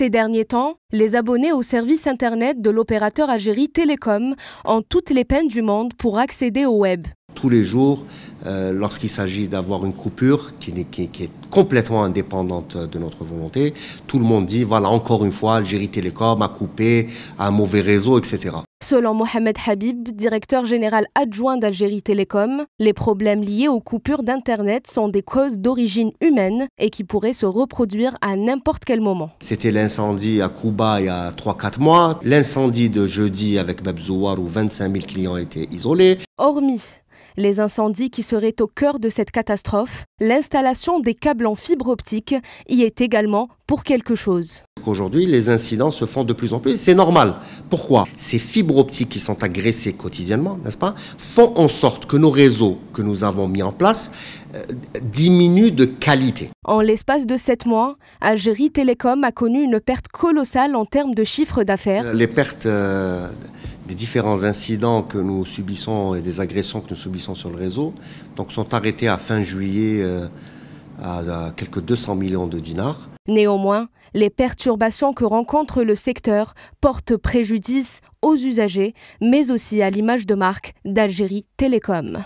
Ces derniers temps, les abonnés au service Internet de l'opérateur Algérie Télécom ont toutes les peines du monde pour accéder au web. Tous les jours, euh, lorsqu'il s'agit d'avoir une coupure qui, qui, est complètement indépendante de notre volonté, tout le monde dit, voilà, encore une fois, Algérie Télécom a coupé, un mauvais réseau, etc. Selon Mohamed Habib, directeur général adjoint d'Algérie Télécom, les problèmes liés aux coupures d'Internet sont des causes d'origine humaine et qui pourraient se reproduire à n'importe quel moment. C'était l'incendie à Kouba il y a 3-4 mois, l'incendie de jeudi avec Babzouar où 25 000 clients étaient isolés. Hormis les incendies qui seraient au cœur de cette catastrophe, l'installation des câbles en fibre optique y est également pour quelque chose. Aujourd'hui, les incidents se font de plus en plus. C'est normal. Pourquoi Ces fibres optiques qui sont agressées quotidiennement, n'est-ce pas, font en sorte que nos réseaux que nous avons mis en place euh, diminuent de qualité. En l'espace de sept mois, Algérie Télécom a connu une perte colossale en termes de chiffre d'affaires. Les pertes euh, les différents incidents que nous subissons et des agressions que nous subissons sur le réseau, donc sont arrêtés à fin juillet euh, à quelques 200 millions de dinars. Néanmoins, les perturbations que rencontre le secteur portent préjudice aux usagers, mais aussi à l'image de marque d'Algérie Télécom.